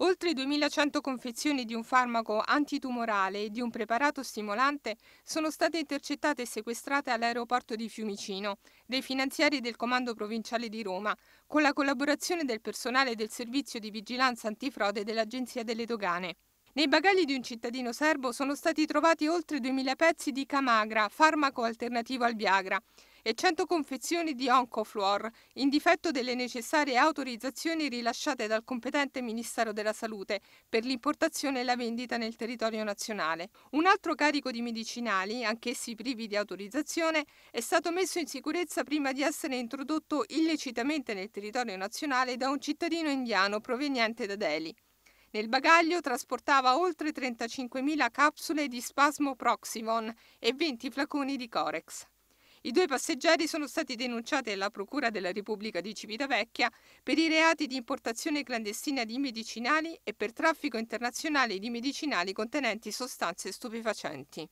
Oltre 2100 confezioni di un farmaco antitumorale e di un preparato stimolante sono state intercettate e sequestrate all'aeroporto di Fiumicino dai finanziari del Comando Provinciale di Roma, con la collaborazione del personale del Servizio di Vigilanza Antifrode dell'Agenzia delle Dogane. Nei bagagli di un cittadino serbo sono stati trovati oltre 2000 pezzi di Camagra, farmaco alternativo al Viagra e 100 confezioni di Oncofluor, in difetto delle necessarie autorizzazioni rilasciate dal competente Ministero della Salute per l'importazione e la vendita nel territorio nazionale. Un altro carico di medicinali, anch'essi privi di autorizzazione, è stato messo in sicurezza prima di essere introdotto illecitamente nel territorio nazionale da un cittadino indiano proveniente da Delhi. Nel bagaglio trasportava oltre 35.000 capsule di spasmo Proximon e 20 flaconi di Corex. I due passeggeri sono stati denunciati alla Procura della Repubblica di Civitavecchia per i reati di importazione clandestina di medicinali e per traffico internazionale di medicinali contenenti sostanze stupefacenti.